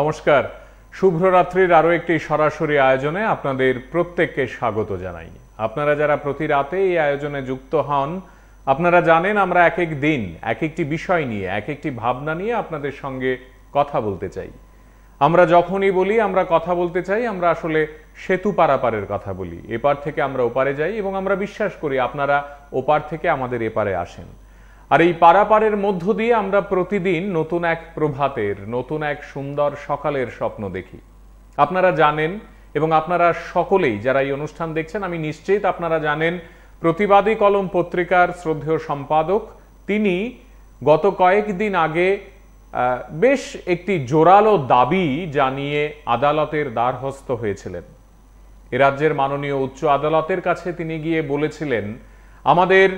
নমস্কার শুভ্ররাত্রির আরও একটি সরাসরি আয়োজনে আপনাদের প্রত্যেককে স্বাগত জানাই আপনারা যারা প্রতি রাতে এই আয়োজনে যুক্ত হন আপনারা জানেন আমরা এক এক দিন এক একটি বিষয় নিয়ে এক একটি ভাবনা নিয়ে আপনাদের সঙ্গে কথা বলতে চাই আমরা যখনই বলি আমরা কথা বলতে চাই আমরা আসলে সেতু পারাপারের কথা বলি এপার থেকে আমরা ওপারে যাই এবং আমরা বিশ্বাস করি আপনারা ওপার থেকে আমাদের এপারে আসেন আর এই পারাপারের মধ্য দিয়ে আমরা প্রতিদিন নতুন এক প্রভাতের নতুন এক সুন্দর সকালের স্বপ্ন দেখি আপনারা জানেন এবং আপনারা সকলেই যারা এই অনুষ্ঠান দেখছেন আমি নিশ্চিত আপনারা জানেন প্রতিবাদী কলম পত্রিকার শ্রদ্ধেয় সম্পাদক তিনি গত কয়েকদিন আগে বেশ একটি জোরালো দাবি জানিয়ে আদালতের দ্বারহস্ত হয়েছিলেন এ রাজ্যের মাননীয় উচ্চ আদালতের কাছে তিনি গিয়ে বলেছিলেন আমাদের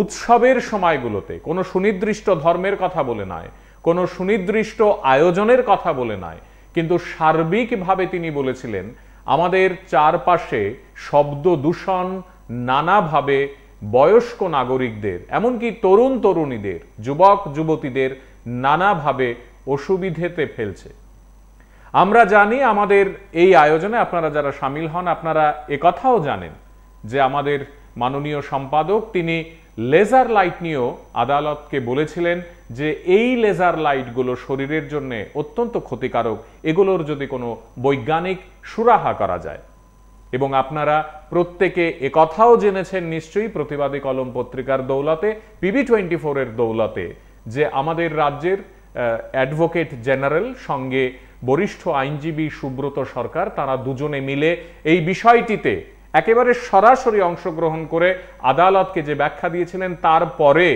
উৎসবের সময়গুলোতে কোনো সুনির্দিষ্ট ধর্মের কথা বলে নয় কোনো সুনির্দিষ্ট আয়োজনের কথা বলে নয় কিন্তু সার্বিকভাবে তিনি বলেছিলেন আমাদের চারপাশে শব্দ দূষণ নানাভাবে বয়স্ক নাগরিকদের এমনকি তরুণ তরুণীদের যুবক যুবতীদের নানাভাবে অসুবিধেতে ফেলছে আমরা জানি আমাদের এই আয়োজনে আপনারা যারা সামিল হন আপনারা একথাও জানেন যে আমাদের মাননীয় সম্পাদক তিনি লেজার লাইট নিয়েও আদালতকে বলেছিলেন যে এই লেজার লাইটগুলো শরীরের জন্য অত্যন্ত ক্ষতিকারক এগুলোর যদি কোনো বৈজ্ঞানিক সুরাহা করা যায় এবং আপনারা প্রত্যেকে একথাও জেনেছেন নিশ্চয়ই প্রতিবাদী কলম পত্রিকার দৌলতে পিবি টোয়েন্টি ফোরের দৌলতে যে আমাদের রাজ্যের অ্যাডভোকেট জেনারেল সঙ্গে বরিষ্ঠ আইনজীবী সুব্রত সরকার তারা দুজনে মিলে এই বিষয়টিতে একেবারে সরাসরি অংশগ্রহণ করে আদালতকে যে ব্যাখ্যা দিয়েছিলেন তারপরে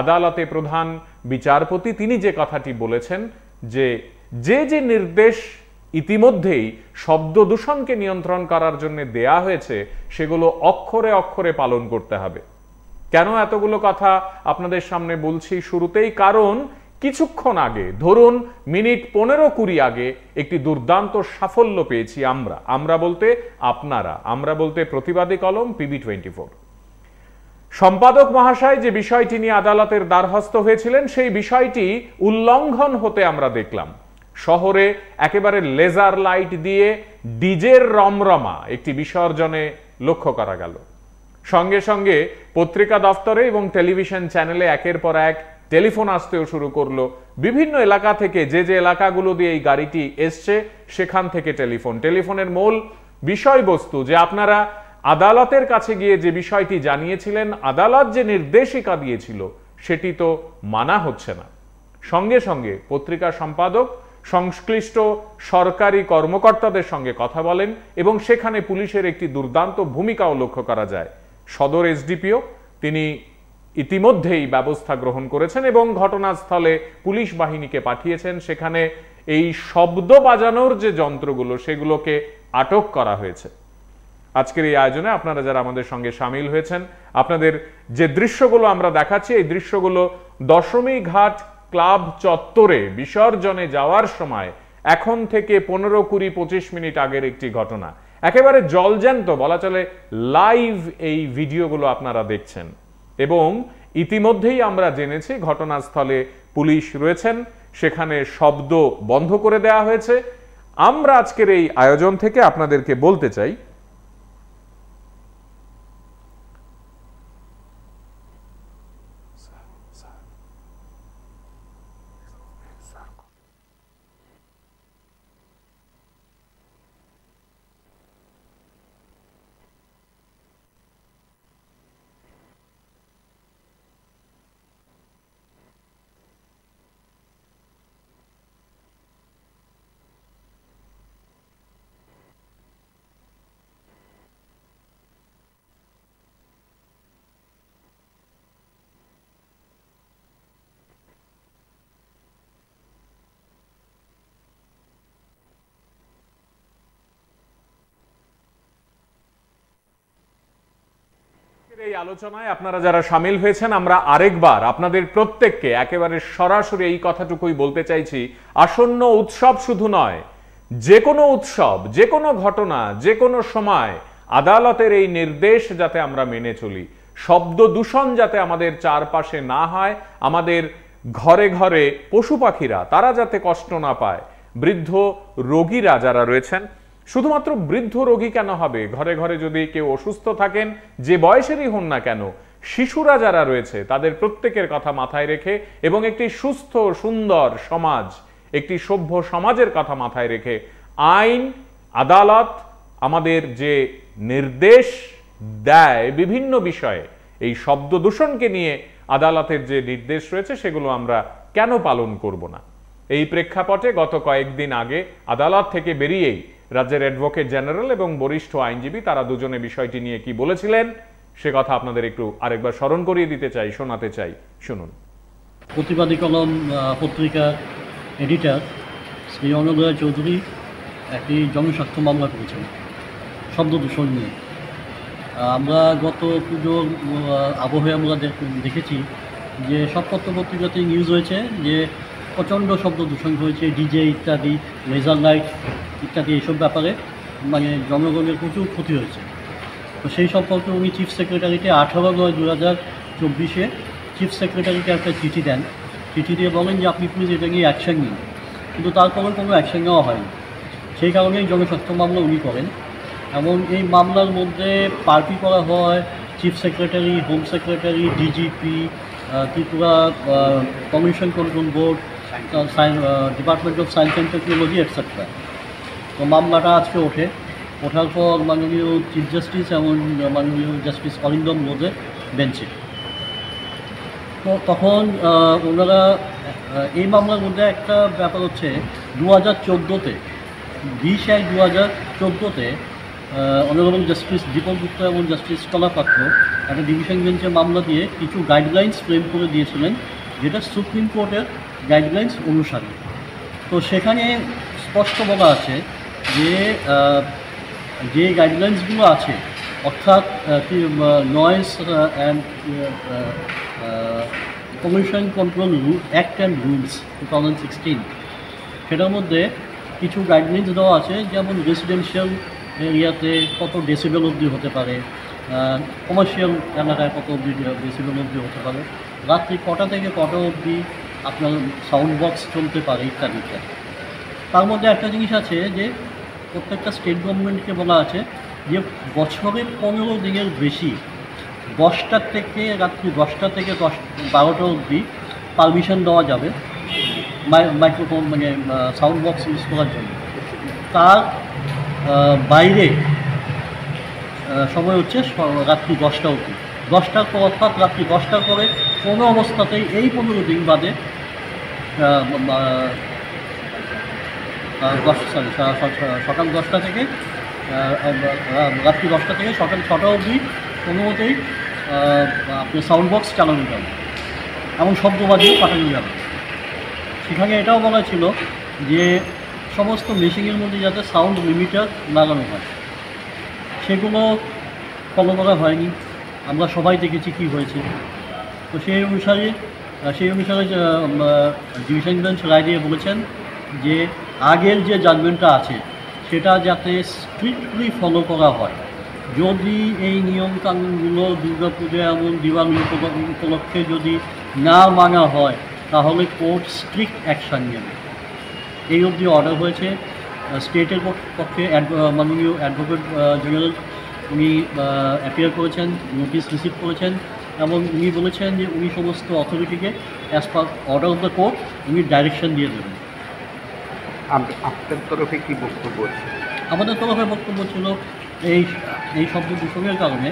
আদালতে প্রধান বিচারপতি তিনি যে কথাটি বলেছেন যে যে যে নির্দেশ ইতিমধ্যেই শব্দ দূষণকে নিয়ন্ত্রণ করার জন্য দেয়া হয়েছে সেগুলো অক্ষরে অক্ষরে পালন করতে হবে কেন এতগুলো কথা আপনাদের সামনে বলছি শুরুতেই কারণ কিছুক্ষণ আগে ধরুন মিনিট পনেরো কুড়ি আগে একটি দুর্দান্ত সাফল্য পেয়েছি আমরা আমরা বলতে আপনারা আমরা বলতে প্রতিবাদী কলম পিবি টোয়েন্টি ফোর সম্পাদক মহাশয় যে বিষয়টি নিয়ে আদালতের দ্বারহস্ত হয়েছিলেন সেই বিষয়টি উল্লঙ্ঘন হতে আমরা দেখলাম শহরে একেবারে লেজার লাইট দিয়ে ডিজের রমরমা একটি বিসর্জনে লক্ষ্য করা গেল সঙ্গে সঙ্গে পত্রিকা দফতরে এবং টেলিভিশন চ্যানেলে একের পর এক টেলিফোন আসতেও শুরু করলো বিভিন্ন এলাকা থেকে যে যে এলাকাগুলো দিয়ে এই গাড়িটি এসছে সেখান থেকে টেলিফোন টেলিফোনের মূল বিষয়বস্তু যে আপনারা আদালতের কাছে গিয়ে যে বিষয়টি জানিয়েছিলেন আদালত যে নির্দেশিকা দিয়েছিল সেটি তো মানা হচ্ছে না সঙ্গে সঙ্গে পত্রিকা সম্পাদক সংশ্লিষ্ট সরকারি কর্মকর্তাদের সঙ্গে কথা বলেন এবং সেখানে পুলিশের একটি দুর্দান্ত ভূমিকাও লক্ষ্য করা যায় সদর এসডিপিও তিনি ইতিমধ্যেই ব্যবস্থা গ্রহণ করেছেন এবং ঘটনাস্থলে পুলিশ বাহিনীকে পাঠিয়েছেন সেখানে এই শব্দ বাজানোর যে যন্ত্রগুলো সেগুলোকে আটক করা হয়েছে আজকের এই আয়োজনে আপনারা যারা আমাদের সঙ্গে সামিল হয়েছেন আপনাদের যে দৃশ্যগুলো আমরা দেখাচ্ছি এই দৃশ্যগুলো দশমী ঘাট ক্লাব চত্বরে বিসর্জনে যাওয়ার সময় এখন থেকে পনেরো কুড়ি পঁচিশ মিনিট আগের একটি ঘটনা একেবারে জলজ্যান্ত বলা চলে লাইভ এই ভিডিওগুলো আপনারা দেখছেন এবং ইতিমধ্যেই আমরা জেনেছি ঘটনাস্থলে পুলিশ রয়েছেন সেখানে শব্দ বন্ধ করে দেয়া হয়েছে আমরা আজকের এই আয়োজন থেকে আপনাদেরকে বলতে চাই এই আলোচনায় আপনারা যারা সামিল হয়েছেন আমরা আরেকবার আপনাদের প্রত্যেককে একেবারে সরাসরি এই কথাটুকুই বলতে চাইছি আসন্ন উৎসব শুধু নয় যে কোনো উৎসব যে কোনো ঘটনা যে কোনো সময় আদালতের এই নির্দেশ যাতে আমরা মেনে চলি শব্দ দূষণ যাতে আমাদের চারপাশে না হয় আমাদের ঘরে ঘরে পশু পাখিরা তারা যাতে কষ্ট না পায় বৃদ্ধ রোগীরা যারা রয়েছেন শুধুমাত্র বৃদ্ধ রোগী কেন হবে ঘরে ঘরে যদি কেউ অসুস্থ থাকেন যে বয়সেরই হন না কেন শিশুরা যারা রয়েছে তাদের প্রত্যেকের কথা মাথায় রেখে এবং একটি সুস্থ সুন্দর সমাজ একটি সভ্য সমাজের কথা মাথায় রেখে আইন আদালত আমাদের যে নির্দেশ দেয় বিভিন্ন বিষয়ে এই শব্দ দূষণকে নিয়ে আদালতের যে নির্দেশ রয়েছে সেগুলো আমরা কেন পালন করব না এই প্রেক্ষাপটে গত কয়েকদিন আগে আদালত থেকে বেরিয়েই রাজ্যের অ্যাডভোকেট জেনারেল এবং বরিষ্ঠ আইনজীবী তারা দুজনে বিষয়টি নিয়ে কি বলেছিলেন সে কথা আপনাদের একটু আরেকবার স্মরণ করিয়ে দিতে চাই শোনাতে চাই শুনুন প্রতিবাদী কলম পত্রিকা এডিটর শ্রী অনদয়া চৌধুরী একটি জনস্বার্থ মামলা করেছেন শব্দ দূষণ নিয়ে আমরা গত পুজোর আবহে আমরা দেখেছি যে সব পত্র পত্রিকাতেই নিউজ হয়েছে যে প্রচণ্ড শব্দ দূষণ হয়েছে ডিজে ইত্যাদি লেজার লাইট ইত্যাদি এইসব ব্যাপারে মানে জনগণের প্রচুর ক্ষতি হয়েছে তো সেই সম্পর্কে উনি চিফ সেক্রেটারিকে আঠারো নয় দু হাজার চব্বিশে চিফ সেক্রেটারিকে একটা চিঠি দেন চিঠি দিয়ে বলেন যে আপনি প্লিজ এটা নিয়ে অ্যাকশান নিন কিন্তু তারপরেও কোনো অ্যাকশান নেওয়া হয়নি সেই কারণেই জনস্বাস্থ্য মামলা উনি করেন এবং এই মামলার মধ্যে পার্টি করা হয় chief secretary home secretary DGP Tripura commission control board department of science and technology etcetera তো মামলাটা আজকে ওঠে ওঠার পর মাননীয় চিফ জাস্টিস এবং মাননীয় জাস্টিস অরিন্দম বোধের বেঞ্চে তো তখন ওনারা এই মামলার মধ্যে একটা ব্যাপার হচ্ছে দু হাজার চোদ্দোতে বিশ এক দু হাজার চোদ্দোতে অনারেবল জাস্টিস দীপক গুপ্ত এবং জাস্টিস কলাপাত্র একটা ডিভিশন বেঞ্চের মামলা দিয়ে কিছু গাইডলাইন্স ফ্রেম করে দিয়েছিলেন যেটা সুপ্রিম কোর্টের গাইডলাইন্স অনুসারে তো সেখানে স্পষ্ট বলা আছে যে যে গাইডলাইন্সগুলো আছে অর্থাৎ noise and pollution control rule act and rules two thousand sixteen সেটার মধ্যে কিছু গাইডলাইন্স দেওয়া আছে যেমন রেসিডেন্সিয়াল এরিয়াতে কত ডেসিবেল অবধি হতে পারে কমার্শিয়াল এলাকায় কত অবধি ডেসিবেল অবধি হতে পারে রাত্রি কটা থেকে কটা অবধি আপনার সাউন্ড বক্স চলতে পারে ইত্যাদি ইত্যাদি তার মধ্যে একটা জিনিস আছে যে প্রত্যেকটা স্টেট গভর্নমেন্টকে বলা আছে যে বছরে পনেরো দিনের বেশি দশটার থেকে রাত্রি দশটা থেকে দশ বারোটা অবধি পারমিশন দেওয়া যাবে মাইক্রোফোন মানে সাউন্ড বক্স ইউজ করার জন্য তার বাইরে সময় হচ্ছে রাত্রি দশটা অবধি দশটার পর অর্থাৎ রাত্রি দশটার পরে কোনো অবস্থাতেই এই পনেরো দিন বাদে দশ সরি সকাল দশটা থেকে রাত্রি দশটা থেকে সকাল ছটা অবধি কোনো মতেই আপনি সাউন্ড বক্স চালানো যাবে এমন শব্দ বাজিয়ে পাঠানো যাবে সেখানে এটাও বলা ছিল যে সমস্ত মেশিনের মধ্যে যাতে সাউন্ড লিমিটার লাগানো হয় সেগুলো ফলো করা হয়নি আমরা সবাই দেখেছি কি হয়েছে তো সেই অনুসারে সেই অনুসারে ডিভিশন বেঞ্চ রায় দিয়ে বলেছেন যে আগের যে জাজমেন্টটা আছে সেটা যাতে স্ট্রিক্টলি ফলো করা হয় যদি এই নিয়মকানুনগুলো দুর্গাপুজো এমন দিওয়ালি উপলক্ষে যদি না মানা হয় তাহলে কোর্ট স্ট্রিক্ট অ্যাকশান নেবে এই অবধি অর্ডার হয়েছে স্টেটের পক্ষে মাননীয় অ্যাডভোকেট জেনারেল উনি অ্যাপিয়ার করেছেন নোটিস রিসিভ করেছেন এবং উনি বলেছেন যে উনি সমস্ত অথরিটিকে as per order of the court উনি ডাইরেকশন দিয়ে দেবেন আপনার তরফে কী বক্তব্য আমাদের তরফে বক্তব্য ছিল এই এই শব্দ দূষণের কারণে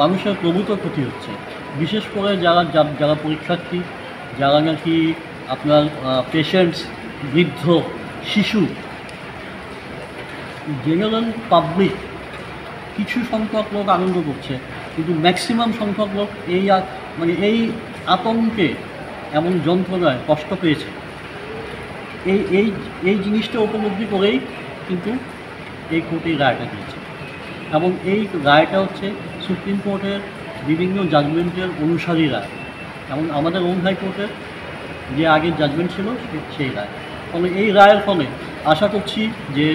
মানুষের প্রভূত ক্ষতি হচ্ছে বিশেষ করে যারা যারা পরীক্ষার্থী যারা নাকি আপনার পেশেন্টস বৃদ্ধ শিশু জেনারেল পাবলিক কিছু সংখ্যক লোক আনন্দ করছে কিন্তু ম্যাক্সিমাম সংখ্যক লোক এই মানে এই আতঙ্কে এমন যন্ত্রণায় কষ্ট পেয়েছে এই এই এই জিনিসটা উপলব্ধি করেই কিন্তু এই কোর্টের এই রায়টা দিয়েছে এবং এই রায়টা হচ্ছে সুপ্রিম কোর্টের বিভিন্ন জাজমেন্টের অনুসারী রায় এবং আমাদের ওম হাইকোর্টের যে আগের জাজমেন্ট ছিল সেই রায় ফলে এই রায়ের ফলে আশা করছি যে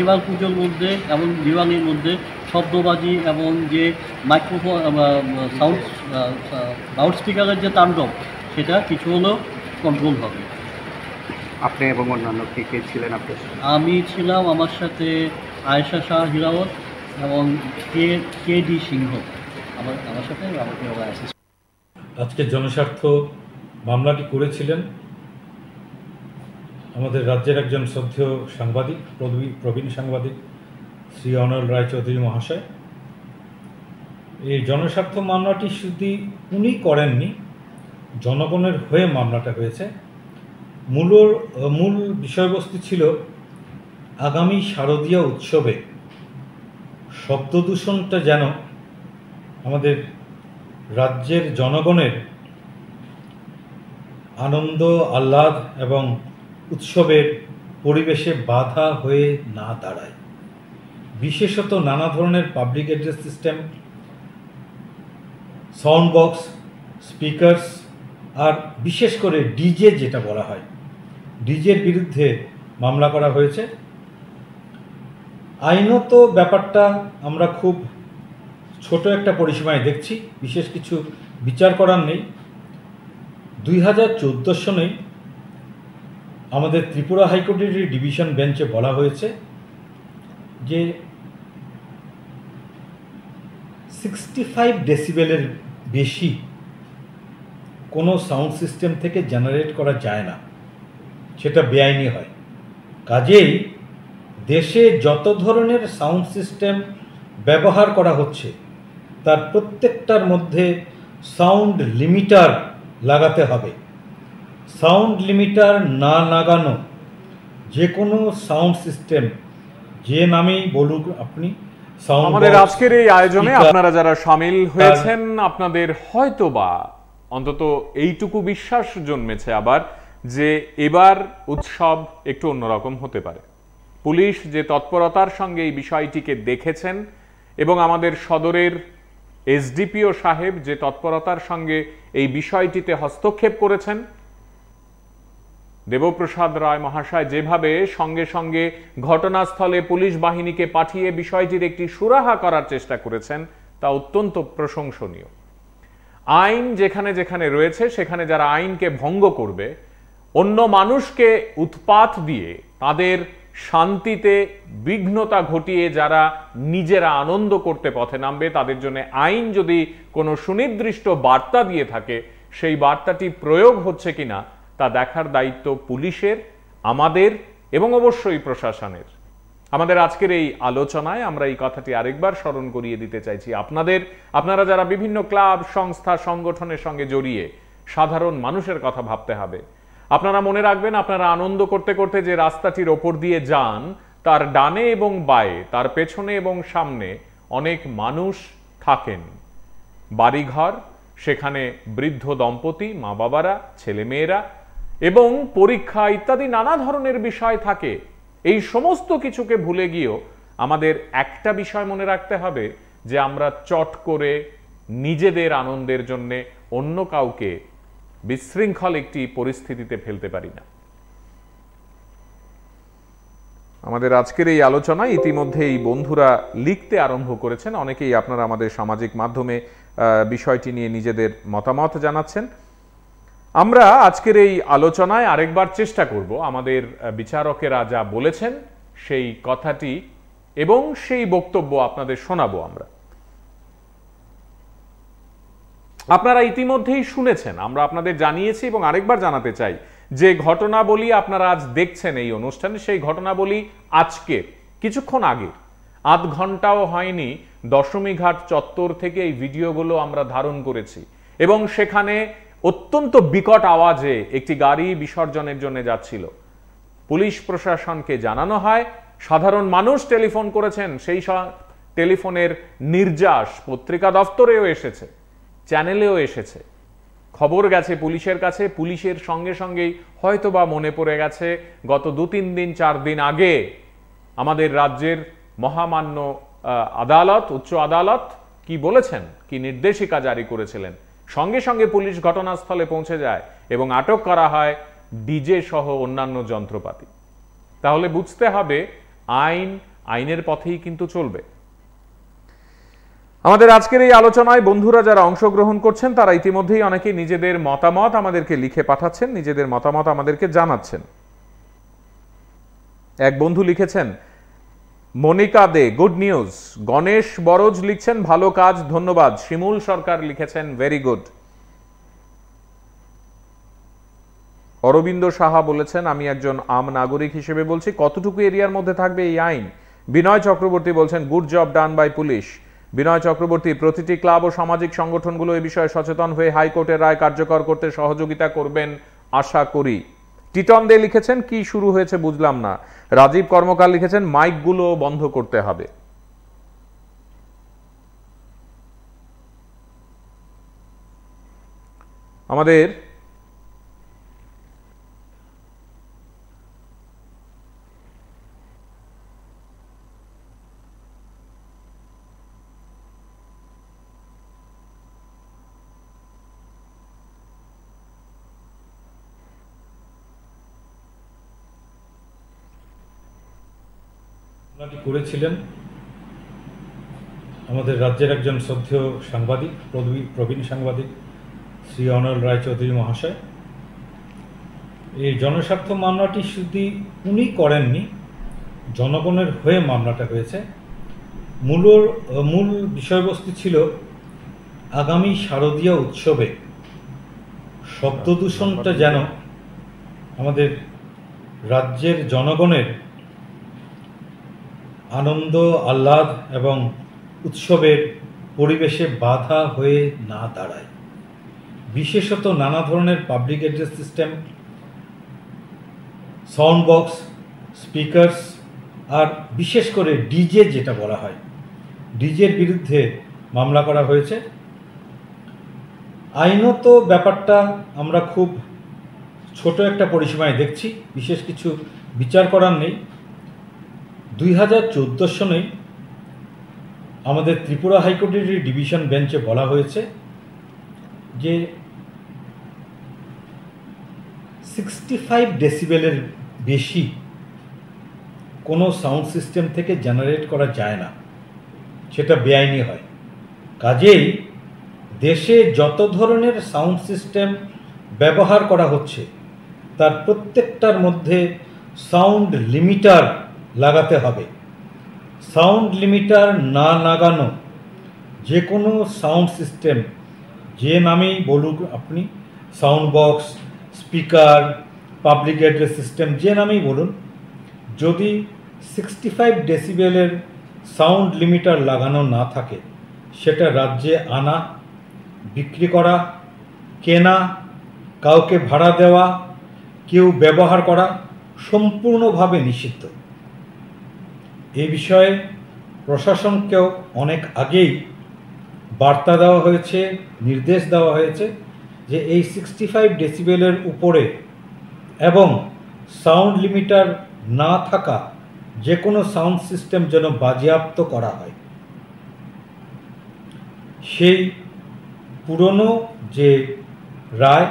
এবার পুজোর মধ্যে এবং দিওয়ালির মধ্যে শব্দবাজি এবং যে মাইক্রোফোন সাউন্ড লাউড স্পিকারের যে তাণ্ডব সেটা কিছু হলেও কন্ট্রোল হবে আপনি এবং অন্যান্য কে কে ছিলেন সাথে আমি ছিলাম আমার সাথে আয়েশা শাহ হিরাওয়াত এবং কে কে ডি সিংহ আমার আমার সাথে আজকে জনস্বার্থ মামলাটি করেছিলেন আমাদের রাজ্যের একজন শ্রদ্ধেয় সাংবাদিক প্রবীণ সাংবাদিক শ্রী অনল রায়চৌধুরী মহাশয় এই জনস্বার্থ মামলাটি শুধু উনি করেননি জনগণের হয়ে মামলাটা হয়েছে মূল মূল বিষয়বস্তু ছিল আগামী শারদীয় উৎসবে শব্দদূষণটা যেন আমাদের রাজ্যের জনগণের আনন্দ আহ্লাদ এবং উৎসবের পরিবেশে বাধা হয়ে না দাঁড়ায় বিশেষত নানা ধরনের public address system sound box speakers আর বিশেষ করে ডিজে যেটা বলা হয় ডিজের বিরুদ্ধে মামলা করা হয়েছে আইনত ব্যাপারটা আমরা খুব ছোট একটা পরিসীমায় দেখছি বিশেষ কিছু বিচার করার নেই দুই হাজার চোদ্দো সনেই আমাদের ত্রিপুরা হাইকোর্টের ডিভিশন বেঞ্চে বলা হয়েছে যে সিক্সটি ফাইভ ডেসিবেলের বেশি কোনো সাউন্ড সিস্টেম থেকে জেনারেট করা যায় না সেটা বেআইনি হয় কাজেই দেশে যত ধরনের সাউন্ড সিস্টেম ব্যবহার করা হচ্ছে তার প্রত্যেকটার মধ্যে সাউন্ড লিমিটার লাগাতে হবে সাউন্ড লিমিটার না লাগানো যে কোনো সাউন্ড সিস্টেম যে নামেই বলুক আপনি আমাদের আজকের এই আয়োজনে আপনারা যারা সামিল হয়েছেন আপনাদের হয়তোবা অন্তত এইটুকু বিশ্বাস জন্মেছে আবার যে এবার উৎসব একটু অন্যরকম হতে পারে পুলিশ যে তৎপরতার সঙ্গে এই বিষয়টিকে দেখেছেন এবং আমাদের সদরের এসডিপিও সাহেব যে তৎপরতার সঙ্গে এই বিষয়টিতে হস্তক্ষেপ করেছেন দেবপ্রসাদ রায় মহাশয় যেভাবে সঙ্গে সঙ্গে ঘটনাস্থলে পুলিশ বাহিনীকে পাঠিয়ে বিষয়টির একটি সুরাহা করার চেষ্টা করেছেন তা অত্যন্ত প্রশংসনীয় আইন যেখানে যেখানে রয়েছে সেখানে যারা আইনকে ভঙ্গ করবে অন্য মানুষকে উৎপাত দিয়ে তাদের শান্তিতে বিঘ্নতা ঘটিয়ে যারা নিজেরা আনন্দ করতে পথে নামবে তাদের জন্য আইন যদি কোনো সুনির্দিষ্ট বার্তা দিয়ে থাকে সেই বার্তাটি প্রয়োগ হচ্ছে কিনা তা দেখার দায়িত্ব পুলিশের আমাদের এবং অবশ্যই প্রশাসনের আমাদের আজকের এই আলোচনায় আমরা এই কথাটি আরেকবার স্মরণ করিয়ে দিতে চাইছি আপনাদের আপনারা যারা বিভিন্ন ক্লাব সংস্থা সংগঠনের সঙ্গে জড়িয়ে সাধারণ মানুষের কথা ভাবতে হবে আপনারা মনে রাখবেন আপনারা আনন্দ করতে করতে যে রাস্তাটির ওপর দিয়ে যান তার ডানে এবং বায়ে তার পেছনে এবং সামনে অনেক মানুষ থাকেন বাড়িঘর সেখানে বৃদ্ধ দম্পতি মা বাবারা ছেলেমেয়েরা এবং পরীক্ষা ইত্যাদি নানা ধরনের বিষয় থাকে এই সমস্ত কিছুকে ভুলে গিয়েও আমাদের একটা বিষয় মনে রাখতে হবে যে আমরা চট করে নিজেদের আনন্দের জন্যে অন্য কাউকে বিশৃঙ্খল একটি পরিস্থিতিতে ফেলতে পারি না আমাদের আজকের এই আলোচনায় ইতিমধ্যে এই বন্ধুরা লিখতে আরম্ভ করেছেন অনেকেই আপনারা আমাদের সামাজিক মাধ্যমে বিষয়টি নিয়ে নিজেদের মতামত জানাচ্ছেন আমরা আজকের এই আলোচনায় আরেকবার চেষ্টা করব আমাদের বিচারকেরা যা বলেছেন সেই কথাটি এবং সেই বক্তব্য আপনাদের শোনাবো আমরা আপনারা ইতিমধ্যেই শুনেছেন আমরা আপনাদের জানিয়েছি এবং আরেকবার জানাতে চাই যে ঘটনাবলী আপনারা আজ দেখছেন এই অনুষ্ঠানে সেই ঘটনাবলী আজকে কিছুক্ষণ আগে আধ ঘন্টাও হয়নি দশমী ঘাট চত্বর থেকে এই ভিডিওগুলো আমরা ধারণ করেছি এবং সেখানে অত্যন্ত বিকট আওয়াজে একটি গাড়ি বিসর্জনের জন্য যাচ্ছিল পুলিশ প্রশাসনকে জানানো হয় সাধারণ মানুষ টেলিফোন করেছেন সেই টেলিফোনের নির্যাস পত্রিকা দফতরেও এসেছে চ্যানেলেও এসেছে খবর গেছে পুলিশের কাছে পুলিশের সঙ্গে সঙ্গেই হয়তো বা মনে পড়ে গেছে গত দু তিন দিন চার দিন আগে আমাদের রাজ্যের মহামান্য আদালত উচ্চ আদালত কি বলেছেন কি নির্দেশিকা জারি করেছিলেন সঙ্গে সঙ্গে পুলিশ ঘটনাস্থলে পৌঁছে যায় এবং আটক করা হয় ডিজে সহ অন্যান্য যন্ত্রপাতি তাহলে বুঝতে হবে আইন আইনের পথেই কিন্তু চলবে আমাদের আজকের এই আলোচনায় বন্ধুরা যারা অংশগ্রহণ করছেন তারা ইতিমধ্যেই অনেকে নিজেদের মতামত আমাদেরকে লিখে পাঠাচ্ছেন নিজেদের মতামত আমাদেরকে জানাচ্ছেন এক বন্ধু লিখেছেন মনিকা দে গুড নিউজ গণেশ বরজ লিখছেন ভালো কাজ ধন্যবাদ শিমুল সরকার লিখেছেন ভেরি গুড অরবিন্দ সাহা বলেছেন আমি একজন আম নাগরিক হিসেবে বলছি কতটুকু এরিয়ার মধ্যে থাকবে এই আইন বিনয় চক্রবর্তী বলছেন good job done by police Binoy Chakraborty প্রতিটি ক্লাব ও সামাজিক সংগঠনগুলো এ বিষয়ে সচেতন হয়ে হাইকোর্টের রায় কার্যকর করতে সহযোগিতা করবেন আশা করি টিটন দে লিখেছেন কি শুরু হয়েছে বুঝলাম না রাজীব কর্মকার লিখেছেন মাইকগুলো বন্ধ করতে হবে আমাদের ঘটনাটি করেছিলেন আমাদের রাজ্যের একজন শ্রদ্ধেয় সাংবাদিক প্রবীণ সাংবাদিক শ্রী অনল রায়চৌধুরী মহাশয় এই জনস্বার্থ মামলাটি শুধু উনি করেননি জনগণের হয়ে মামলাটা হয়েছে মূলর মূল বিষয়বস্তু ছিল আগামী শারদীয় উৎসবে শব্দ দূষণটা যেন আমাদের রাজ্যের জনগণের আনন্দ আহ্লাদ এবং উৎসবের পরিবেশে বাধা হয়ে না দাঁড়ায় বিশেষত নানা ধরনের public address system sound box speakers আর বিশেষ করে ডিজে যেটা বলা হয় ডিজের বিরুদ্ধে মামলা করা হয়েছে আইনত ব্যাপারটা আমরা খুব ছোট একটা পরিসীমায় দেখছি বিশেষ কিছু বিচার করার নেই দুই হাজার চোদ্দো সনেই আমাদের ত্রিপুরা হাইকোর্টের ডিভিশন বেঞ্চে বলা হয়েছে যে সিক্সটি ফাইভ ডেসিবেলের বেশি কোনো সাউন্ড সিস্টেম থেকে জেনারেট করা যায় না সেটা বেআইনি হয় কাজেই দেশে যত ধরনের সাউন্ড সিস্টেম ব্যবহার করা হচ্ছে তার প্রত্যেকটার মধ্যে সাউন্ড লিমিটার লাগাতে হবে সাউন্ড লিমিটার না লাগানো যে কোনো সাউন্ড সিস্টেম যে নামেই বলুক আপনি sound box speaker public address system যে নামেই বলুন যদি সিক্সটি ফাইভ ডেসিবেলের সাউন্ড লিমিটার লাগানো না থাকে সেটা রাজ্যে আনা বিক্রি করা কেনা কাউকে ভাড়া দেওয়া কেউ ব্যবহার করা সম্পূর্ণভাবে নিষিদ্ধ এ বিষয়ে প্রশাসনকেও অনেক আগেই বার্তা দেওয়া হয়েছে নির্দেশ দেওয়া হয়েছে যে এই সিক্সটি ফাইভ ডেসিবেলের উপরে এবং সাউন্ড লিমিটার না থাকা যে কোনো সাউন্ড সিস্টেম যেন বাজেয়াপ্ত করা হয় সেই পুরনো যে রায়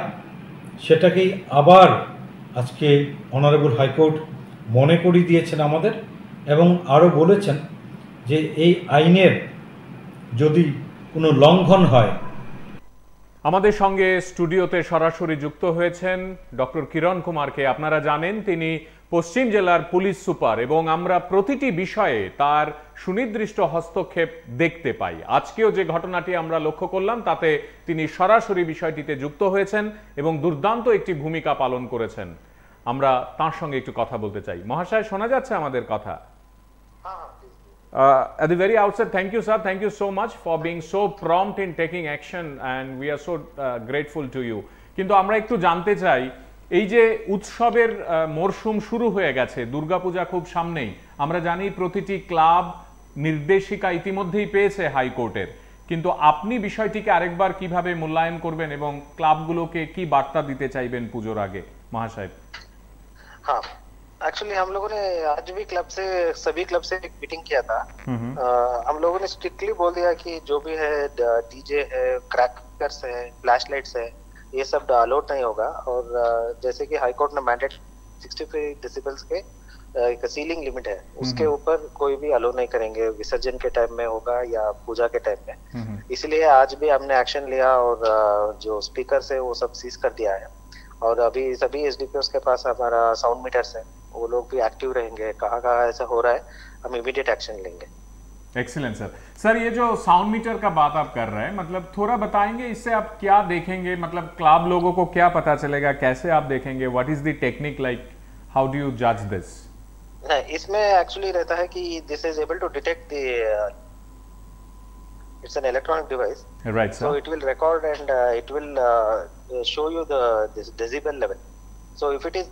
সেটাকেই আবার আজকে অনারেবল হাইকোর্ট মনে করিয়ে দিয়েছেন আমাদের এবং আরও বলেছেন যে এই আইনের যদি কোনো লঙ্ঘন হয় আমাদের সঙ্গে স্টুডিওতে সরাসরি যুক্ত হয়েছেন ডক্টর কিরণ কুমারকে আপনারা জানেন তিনি পশ্চিম জেলার পুলিশ সুপার এবং আমরা প্রতিটি বিষয়ে তার সুনির্দিষ্ট হস্তক্ষেপ দেখতে পাই আজকেও যে ঘটনাটি আমরা লক্ষ্য করলাম তাতে তিনি সরাসরি বিষয়টিতে যুক্ত হয়েছেন এবং দুর্দান্ত একটি ভূমিকা পালন করেছেন আমরা তার সঙ্গে একটু কথা বলতে চাই মহাশয় শোনা যাচ্ছে আমাদের কথা Uh, at the very outset, thank you, sir. Thank you so much for being so prompt in taking action and we are so uh, grateful to you. কিন্তু আমরা একটু জানতে চাই এই যে উৎসবের মরশুম শুরু হয়ে গেছে দুর্গাপূজা খুব সামনেই আমরা জানি প্রতিটি ক্লাব নির্দেশিকা ইতিমধ্যেই পেয়েছে হাইকোর্টের কিন্তু আপনি বিষয়টিকে আরেকবার কিভাবে মূল্যায়ন করবেন এবং ক্লাবগুলোকে কি বার্তা দিতে চাইবেন পুজোর আগে মহাশয় হ্যাঁ एक्चुअली हम लोगों ने आज भी क्लब से सभी क्लब से एक मीटिंग किया था आ, हम लोगों ने स्ट्रिक्टली बोल दिया कि जो भी है डीजे है क्रैकर्स है फ्लैश लाइट्स है ये सब अलाउड नहीं होगा और जैसे कि हाईकोर्ट ने मैंडेट 63 डेसिबल्स के एक सीलिंग लिमिट है उसके ऊपर कोई भी अलो नहीं करेंगे विसर्जन के टाइम में होगा या पूजा के टाइम में इसलिए आज भी हमने एक्शन लिया और जो स्पीकर है वो सब सीज कर दिया है और अभी सभी एस डी के पास हमारा साउंड मीटर्स है वो लोग भी एक्टिव रहेंगे कहाँ कहाँ ऐसा हो रहा है हम इमीडिएट एक्शन लेंगे एक्सीलेंट सर सर ये जो साउंड मीटर का बात आप कर रहे हैं मतलब थोड़ा बताएंगे इससे आप क्या देखेंगे मतलब क्लब लोगों को क्या पता चलेगा कैसे आप देखेंगे what is the technique like how do you जज दिस इसमें एक्चुअली रहता है कि this is able to detect the it's an electronic device. Right. Sir. So it will record and uh, it will uh, show you the this decibel level. So if it is,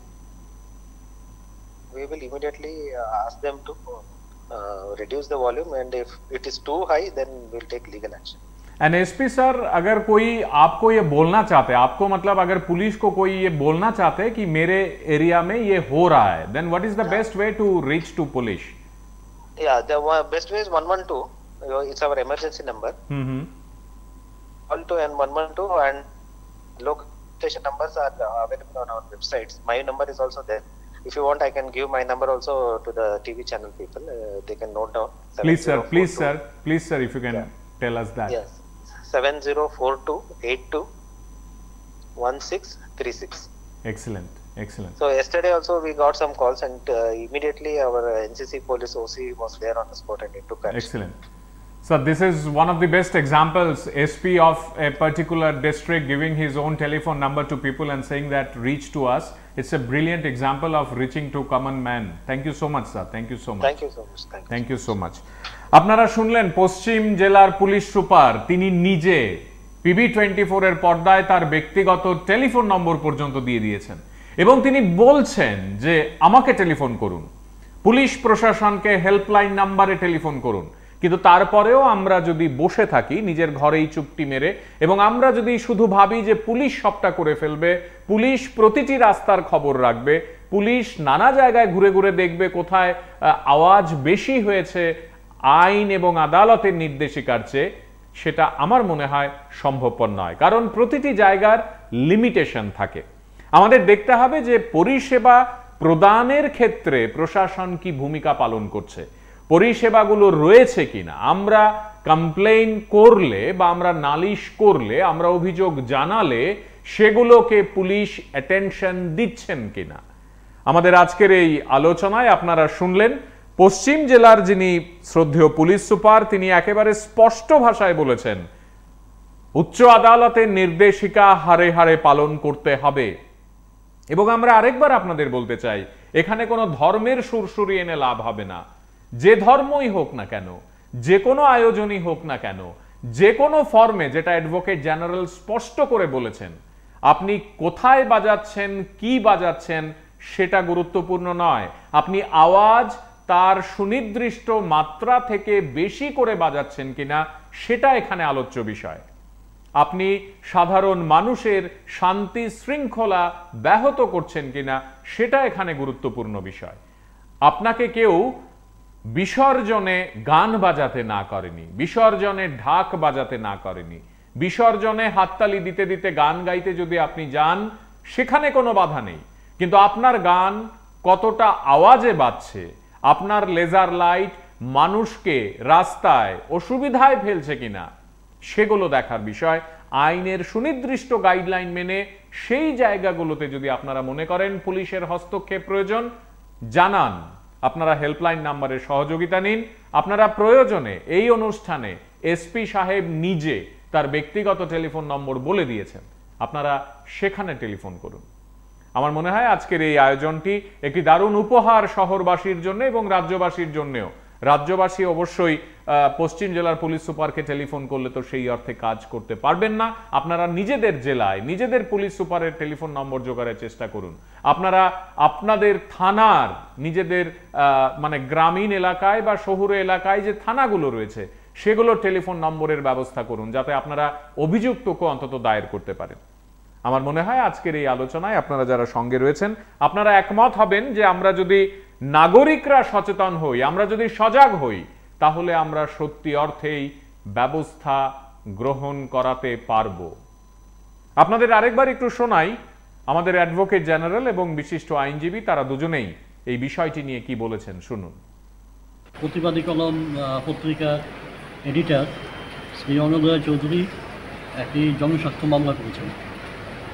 we will immediately uh, ask them to uh, reduce the volume, and if it is too high, then we'll take legal action. N NSP sir अगर कोई आपको ये बोलना चाहते हैं आपको मतलब अगर पुलिस को कोई ये बोलना चाहते हैं कि मेरे एरिया में ये हो रहा है then what is the best way to reach to police या the best way is 112 Uh, it's our emergency number. Mm-hmm. to and 112 and location numbers are uh, available on our websites. My number is also there. If you want, I can give my number also to the TV channel people. Uh, they can note down. Please, sir. Please, sir. Please, sir. If you can yeah. tell us that. Yes. Seven zero four two eight two one six three six. Excellent. Excellent. So yesterday also we got some calls and uh, immediately our NCC police OC was there on the spot and took action. Excellent. So this is one of the best examples, SP of a particular district giving his own telephone number to people and saying that reach to us. It's a brilliant example of reaching to common man. Thank you so much, sir. Thank you so much. Thank you so much. Thank you, Thank you so much. আপনারা শুনলেন পশ্চিম জেলার police super তিনি নিজে PB twenty এর পর্দায় তার ব্যক্তিগত টেলিফোন নম্বর পর্যন্ত দিয়ে দিয়েছেন এবং তিনি বলছেন যে আমাকে টেলিফোন করুন পুলিশ প্রশাসনকে হেল্পলাইন নাম্বারে টেলিফোন করুন কিন্তু তারপরেও আমরা যদি বসে থাকি নিজের ঘরেই চুপটি মেরে এবং আমরা যদি শুধু ভাবি যে পুলিশ সবটা করে ফেলবে পুলিশ প্রতিটি রাস্তার খবর রাখবে পুলিশ নানা জায়গায় ঘুরে ঘুরে দেখবে কোথায় আওয়াজ বেশি হয়েছে আইন এবং আদালতের নির্দেশিকার চেয়ে সেটা আমার মনে হয় সম্ভবপর নয় কারণ প্রতিটি জায়গার লিমিটেশন থাকে আমাদের দেখতে হবে যে পরিষেবা প্রদানের ক্ষেত্রে প্রশাসন কি ভূমিকা পালন করছে পরিষেবাগুলো রয়েছে কিনা আমরা কমপ্লেইন করলে বা আমরা নালিশ করলে আমরা অভিযোগ জানালে সেগুলোকে পুলিশ অ্যাটেনশন দিচ্ছেন কিনা আমাদের আজকের এই আলোচনায় আপনারা শুনলেন পশ্চিম জেলার যিনি শ্রদ্ধেয় পুলিশ সুপার তিনি একেবারে স্পষ্ট ভাষায় বলেছেন উচ্চ আদালতের নির্দেশিকা হারে হারে পালন করতে হবে এবং আমরা আরেকবার আপনাদের বলতে চাই এখানে কোনো ধর্মের সুরসুরি এনে লাভ হবে না যে ধর্মই হোক না কেন যে কোনো আয়োজনই হোক না কেন যে কোনো ফর্মে যেটা অ্যাডভোকেট জেনারেল স্পষ্ট করে বলেছেন আপনি কোথায় বাজাচ্ছেন কি বাজাচ্ছেন সেটা গুরুত্বপূর্ণ নয় আপনি আওয়াজ তার সুনির্দিষ্ট মাত্রা থেকে বেশি করে বাজাচ্ছেন কিনা সেটা এখানে আলোচ্য বিষয় আপনি সাধারণ মানুষের শান্তি শৃঙ্খলা ব্যাহত করছেন কিনা সেটা এখানে গুরুত্বপূর্ণ বিষয় আপনাকে কেউ বিসর্জনে গান বাজাতে না করেনি বিসর্জনে ঢাক বাজাতে না করেনি বিসর্জনে হাততালি দিতে দিতে গান গাইতে যদি আপনি যান সেখানে কোনো বাধা নেই কিন্তু আপনার গান কতটা আওয়াজে বাজছে আপনার লেজার লাইট মানুষকে রাস্তায় অসুবিধায় ফেলছে কিনা সেগুলো দেখার বিষয় আইনের সুনির্দিষ্ট গাইডলাইন মেনে সেই জায়গাগুলোতে যদি আপনারা মনে করেন পুলিশের হস্তক্ষেপ প্রয়োজন জানান আপনারা হেল্পলাইন নাম্বারের সহযোগিতা নিন আপনারা প্রয়োজনে এই অনুষ্ঠানে এসপি সাহেব নিজে তার ব্যক্তিগত টেলিফোন নম্বর বলে দিয়েছেন আপনারা সেখানে টেলিফোন করুন আমার মনে হয় আজকের এই আয়োজনটি একটি দারুণ উপহার শহরবাসীর জন্য এবং রাজ্যবাসীর জন্যেও রাজ্যবাসী অবশ্যই পশ্চিম জেলার পুলিশ সুপারকে টেলিফোন করলে তো সেই অর্থে কাজ করতে পারবেন না আপনারা নিজেদের জেলায় নিজেদের পুলিশ সুপারের টেলিফোন নম্বর জোগাড়ের চেষ্টা করুন আপনারা আপনাদের থানার নিজেদের মানে গ্রামীণ এলাকায় বা শহুরে এলাকায় যে থানাগুলো রয়েছে সেগুলোর টেলিফোন নম্বরের ব্যবস্থা করুন যাতে আপনারা অভিযুক্তকে অন্তত দায়ের করতে পারেন আমার মনে হয় আজকের এই আলোচনায় আপনারা যারা সঙ্গে রয়েছেন আপনারা একমত হবেন যে আমরা যদি নাগরিকরা সচেতন হই আমরা যদি সজাগ হই তাহলে আমরা সত্যি অর্থেই ব্যবস্থা গ্রহণ করাতে পারব আপনাদের আরেকবার একটু শোনাই আমাদের অ্যাডভোকেট জেনারেল এবং বিশিষ্ট আইনজীবী তারা দুজনেই এই বিষয়টি নিয়ে কি বলেছেন শুনুন প্রতিবাদী কলম পত্রিকার এডিটার শ্রী অনদয়া চৌধুরী একটি জনস্বার্থ মামলা করেছেন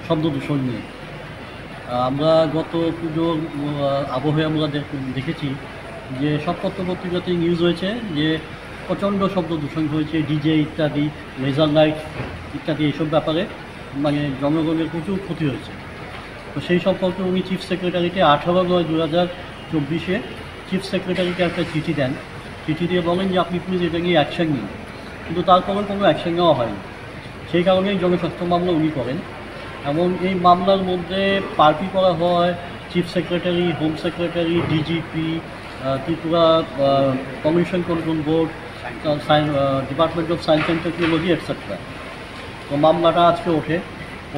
শব্দ দূষণ নিয়ে আমরা গত পুজোর আবহে আমরা দেখেছি যে সব পত্রিকাতে নিউজ হয়েছে যে প্রচণ্ড শব্দ দূষণ হয়েছে ডিজে ইত্যাদি লেজার লাইট ইত্যাদি এইসব ব্যাপারে মানে জনগণের প্রচুর ক্ষতি হয়েছে তো সেই সম্পর্কে উনি চিফ সেক্রেটারিকে আঠারো নয় দু হাজার চব্বিশে চিফ সেক্রেটারিকে একটা চিঠি দেন চিঠি দিয়ে বলেন যে আপনি প্লিজ এটা নিয়ে অ্যাকশান নিন কিন্তু তারপরে কোনো অ্যাকশান নেওয়া হয়নি সেই কারণেই জনস্বাস্থ্য মামলা উনি করেন এবং এই মামলার মধ্যে পার্টি করা হয় chief secretary home secretary DGP Tripura commission control board department of science and technology etcetera তো মামলাটা আজকে ওঠে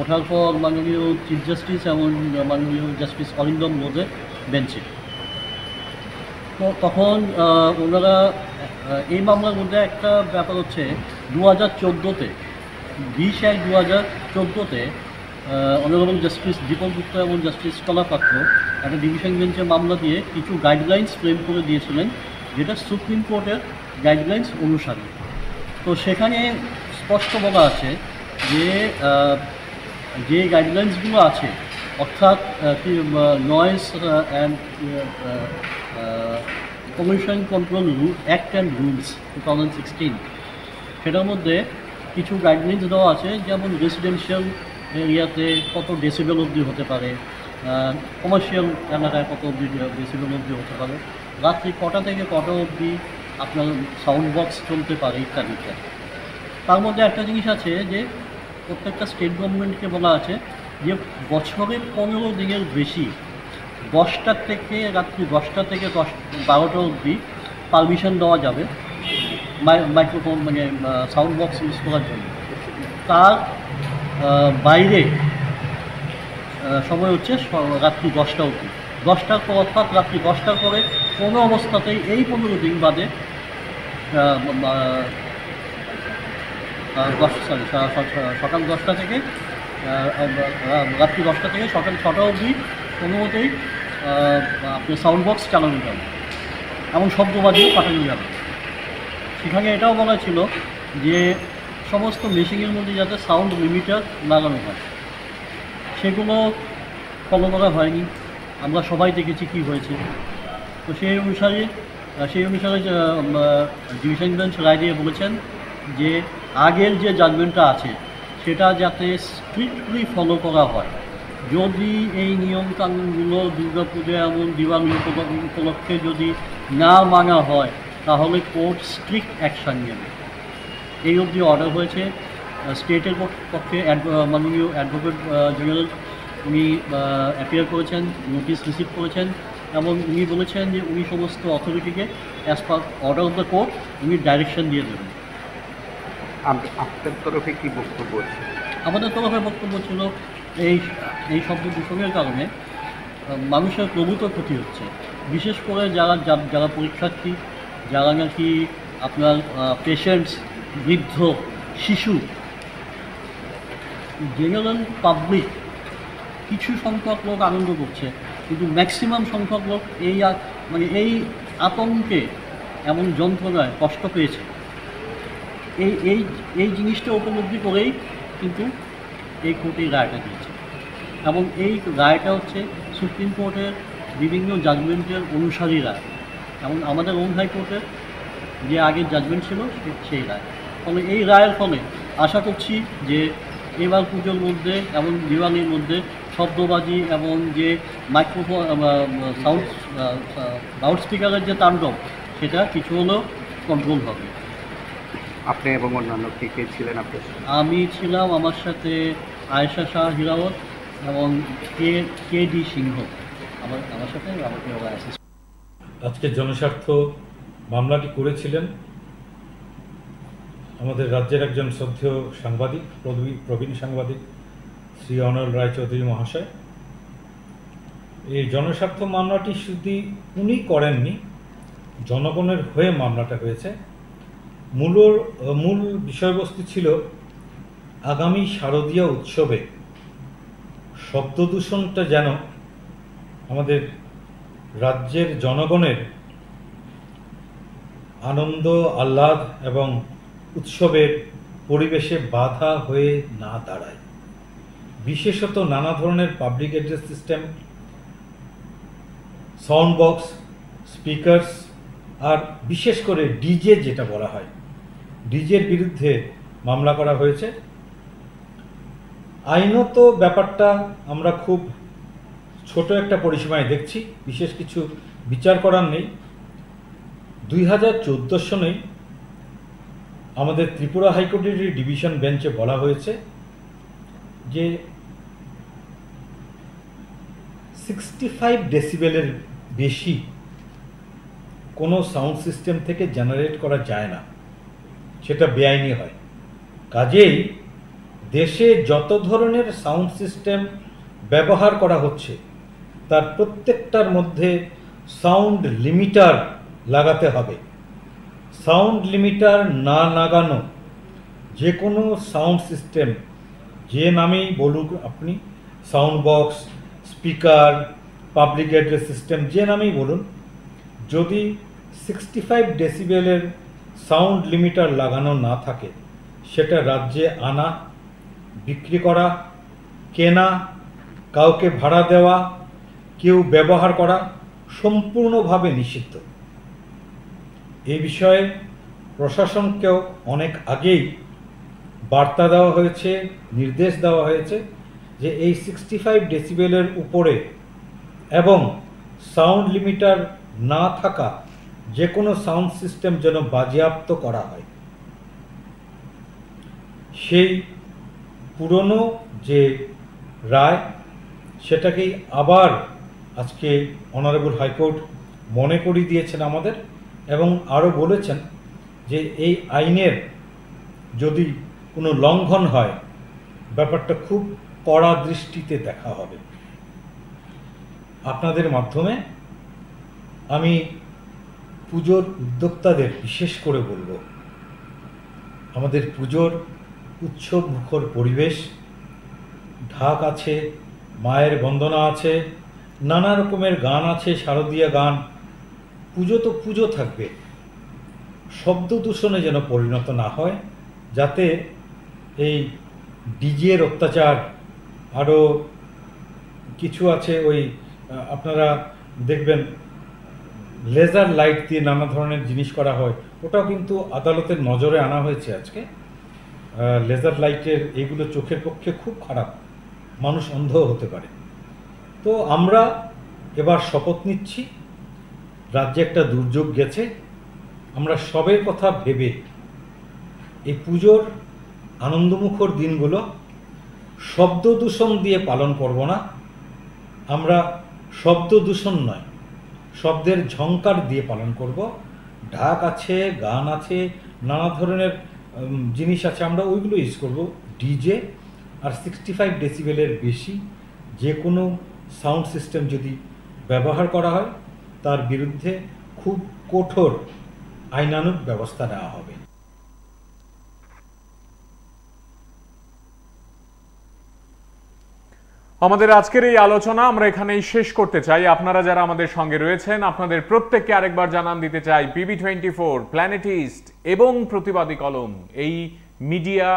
ওঠার পর মাননীয় চিফ জাস্টিস এবং মাননীয় জাস্টিস অরিন্দম রোজের বেঞ্চে তো তখন ওনারা এই মামলার মধ্যে একটা ব্যাপার হচ্ছে দু হাজার চোদ্দোতে বিশ এক দু হাজার চোদ্দোতে অনারেবল জাস্টিস দীপক গুপ্ত এবং জাস্টিস কলা পাত্র একটা ডিভিশন বেঞ্চে মামলা দিয়ে কিছু গাইডলাইন্স ফ্রেম করে দিয়েছিলেন যেটা সুপ্রিম কোর্টের গাইডলাইন্স অনুসারে তো সেখানে স্পষ্ট বলা আছে যে যে গাইডলাইন্সগুলো আছে অর্থাৎ noise and pollution control rule act and rules two thousand sixteen সেটার মধ্যে কিছু গাইডলাইন্স দেওয়া আছে যেমন রেসিডেন্সিয়াল এরিয়াতে কত ডেসিবেল অবধি হতে পারে কমার্শিয়াল এলাকায় কত অবধি ডেসিবেল অবধি হতে পারে রাত্রি কটা থেকে কটা অবধি আপনার সাউন্ড বক্স চলতে পারে ইত্যাদি ইত্যাদি তার মধ্যে একটা জিনিস আছে যে প্রত্যেকটা স্টেট গভর্নমেন্টকে বলা আছে যে বছরে পনেরো দিনের বেশি দশটার থেকে রাত্রি দশটা থেকে দশ বারোটা অবধি পারমিশন দেওয়া যাবে মাইক্রোফোন মানে সাউন্ড বক্স ইউজ করার জন্য তার বাইরে সময় হচ্ছে রাত্রি দশটা অবধি দশটার পর অর্থাৎ রাত্রি দশটার পরে কোনো অবস্থাতেই এই পনেরো দিন বাদে সরি সকাল দশটা থেকে রাত্রি দশটা থেকে সকাল ছটা অবধি কোনো মতেই আপনি সাউন্ড বক্স চালানো যাবে এমন শব্দ বাজিয়ে পাঠানো যাবে সেখানে এটাও বলা ছিল যে সমস্ত মেশিনের মধ্যে যাতে সাউন্ড লিমিটার লাগানো হয় সেগুলো ফলো করা হয়নি আমরা সবাই দেখেছি কি হয়েছে তো সেই অনুসারে সেই অনুসারে ডিভিশন বেঞ্চ রায় দিয়ে বলেছেন যে আগের যে জাজমেন্টটা আছে সেটা যাতে স্ট্রিক্টলি ফলো করা হয় যদি এই নিয়মকানুনগুলো দুর্গাপূজা এমন দিওয়ালি উপলক্ষে যদি না মানা হয় তাহলে কোর্ট স্ট্রিক্ট অ্যাকশান নেবে এই অবধি অর্ডার হয়েছে স্টেটের পক্ষে মাননীয় অ্যাডভোকেট জেনারেল উনি অ্যাপিয়ার করেছেন নোটিস রিসিভ করেছেন এবং উনি বলেছেন যে উনি সমস্ত অথরিটিকে as per order of the court উনি ডাইরেকশন দিয়ে দেবেন আপনার তরফে কী বক্তব্য আমাদের তরফে বক্তব্য ছিল এই এই শব্দ দূষণের কারণে মানুষের প্রভূত ক্ষতি হচ্ছে বিশেষ করে যারা যারা পরীক্ষার্থী যারা নাকি আপনার পেশেন্টস বৃদ্ধ শিশু জেনারেল পাবলিক কিছু সংখ্যক লোক আনন্দ করছে কিন্তু ম্যাক্সিমাম সংখ্যক লোক এই মানে এই আতঙ্কে এমন যন্ত্রণায় কষ্ট পেয়েছে এই এই এই জিনিসটা উপলব্ধি করেই কিন্তু এই কোর্টে রায়টা দিয়েছে এবং এই রায়টা হচ্ছে সুপ্রিম কোর্টের বিভিন্ন জাজমেন্টের অনুসারী রায় এবং আমাদের ওন হাইকোর্টের যে আগের জাজমেন্ট ছিল সেই রায় ফলে এই রায়ের ফলে আশা করছি যে এবার পুজোর মধ্যে এবং দিওয়ালির মধ্যে শব্দবাজি এবং যে মাইক্রোফোন সাউন্ড লাউড স্পিকারের যে তাণ্ডব সেটা কিছু হলেও কন্ট্রোল হবে আপনি এবং অন্যান্য কে কে ছিলেন আপনি আমি ছিলাম আমার সাথে আয়েশা শাহ হিরাওয়ত এবং কে কে ডি সিংহ আমার আমার সাথে আমাকে আজকে জনস্বার্থ মামলাটি করেছিলেন আমাদের রাজ্যের একজন শ্রদ্ধেয় সাংবাদিক প্রবীণ সাংবাদিক শ্রী অনল রায়চৌধুরী মহাশয় এই জনস্বার্থ মামলাটি শুধু উনি করেননি জনগণের হয়ে মামলাটা হয়েছে মূলর মূল বিষয়বস্তু ছিল আগামী শারদীয় উৎসবে শব্দদূষণটা যেন আমাদের রাজ্যের জনগণের আনন্দ আহ্লাদ এবং উৎসবের পরিবেশে বাধা হয়ে না দাঁড়ায় বিশেষত নানা ধরনের public address system sound box speakers আর বিশেষ করে ডিজে যেটা বলা হয় ডিজের বিরুদ্ধে মামলা করা হয়েছে আইনত ব্যাপারটা আমরা খুব ছোট একটা পরিসীমায় দেখছি বিশেষ কিছু বিচার করার নেই দুই হাজার চোদ্দো সনেই আমাদের ত্রিপুরা হাইকোর্টের ডিভিশন বেঞ্চে বলা হয়েছে যে সিক্সটি ফাইভ ডেসিবেলের বেশি কোনো সাউন্ড সিস্টেম থেকে জেনারেট করা যায় না সেটা বেআইনি হয় কাজেই দেশে যত ধরনের সাউন্ড সিস্টেম ব্যবহার করা হচ্ছে তার প্রত্যেকটার মধ্যে সাউন্ড লিমিটার লাগাতে হবে সাউন্ড লিমিটার না লাগানো যে কোনো সাউন্ড সিস্টেম যে নামেই বলুক আপনি sound box speaker public address system যে নামেই বলুন যদি সিক্সটি ফাইভ ডেসিবেলের সাউন্ড লিমিটার লাগানো না থাকে সেটা রাজ্যে আনা বিক্রি করা কেনা কাউকে ভাড়া দেওয়া কেউ ব্যবহার করা সম্পূর্ণভাবে নিষিদ্ধ এ বিষয়ে প্রশাসনকেও অনেক আগেই বার্তা দেওয়া হয়েছে নির্দেশ দেওয়া হয়েছে যে এই সিক্সটি ফাইভ ডেসিবেলের উপরে এবং সাউন্ড লিমিটার না থাকা যে কোনো সাউন্ড সিস্টেম যেন বাজেয়াপ্ত করা হয় সেই পুরনো যে রায় সেটাকেই আবার আজকে অনারেবল হাইকোর্ট মনে করিয়ে দিয়েছেন আমাদের এবং আরও বলেছেন যে এই আইনের যদি কোনো লঙ্ঘন হয় ব্যাপারটা খুব কড়া দৃষ্টিতে দেখা হবে আপনাদের মাধ্যমে আমি পুজোর উদ্যোক্তাদের বিশেষ করে বলবো আমাদের পুজোর উৎসব মুখর পরিবেশ ঢাক আছে মায়ের বন্দনা আছে নানা রকমের গান আছে শারদীয় গান পুজো তো পুজো থাকবে শব্দ দূষণে যেন পরিণত না হয় যাতে এই ডিজের অত্যাচার আরও কিছু আছে ওই আপনারা দেখবেন লেজার লাইট দিয়ে নানা ধরনের জিনিস করা হয় ওটাও কিন্তু আদালতের নজরে আনা হয়েছে আজকে লেজার লাইটের এগুলো চোখের পক্ষে খুব খারাপ মানুষ অন্ধ হতে পারে তো আমরা এবার শপথ নিচ্ছি রাজ্যে একটা দুর্যোগ গেছে আমরা সবের কথা ভেবে এই পুজোর আনন্দমুখর দিনগুলো শব্দ দূষণ দিয়ে পালন করব না আমরা শব্দ দূষণ নয় শব্দের ঝঙ্কার দিয়ে পালন করব ঢাক আছে গান আছে নানা ধরনের জিনিস আছে আমরা ওইগুলো ইউজ করব ডিজে আর সিক্সটি ফাইভ ডেসিবেলের বেশি যে কোনো সাউন্ড সিস্টেম যদি ব্যবহার করা হয় তার বিরুদ্ধে খুব কঠোর আইনানুক ব্যবস্থা নেওয়া হবে আমাদের আজকের এই আলোচনা আমরা এখানেই শেষ করতে চাই আপনারা যারা আমাদের সঙ্গে রয়েছেন আপনাদের প্রত্যেককে আরেকবার জানান দিতে চাই পিবি টোয়েন্টি ফোর প্ল্যানেটিস্ট এবং প্রতিবাদী কলম এই মিডিয়া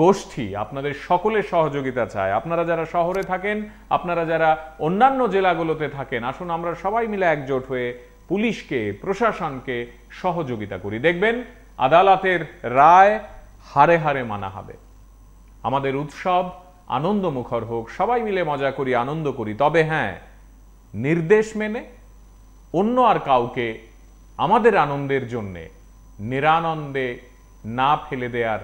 গোষ্ঠী আপনাদের সকলের সহযোগিতা চায় আপনারা যারা শহরে থাকেন আপনারা যারা অন্যান্য জেলাগুলোতে থাকেন আসুন আমরা সবাই মিলে একজোট হয়ে পুলিশকে প্রশাসনকে সহযোগিতা করি দেখবেন আদালতের রায় হারে হারে মানা হবে আমাদের উৎসব আনন্দ মুখর হোক সবাই মিলে মজা করি আনন্দ করি তবে হ্যাঁ নির্দেশ মেনে অন্য আর কাউকে আমাদের আনন্দের জন্যে নিরানন্দে না ফেলে দেওয়ার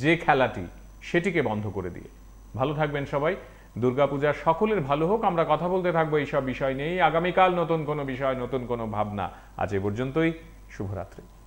যে খেলাটি সেটিকে বন্ধ করে দিয়ে ভালো থাকবেন সবাই দুর্গাপূজা সকলের ভালো হোক আমরা কথা বলতে থাকবো এইসব বিষয় নিয়েই আগামীকাল নতুন কোনো বিষয় নতুন কোনো ভাবনা আজ এ পর্যন্তই শুভরাত্রি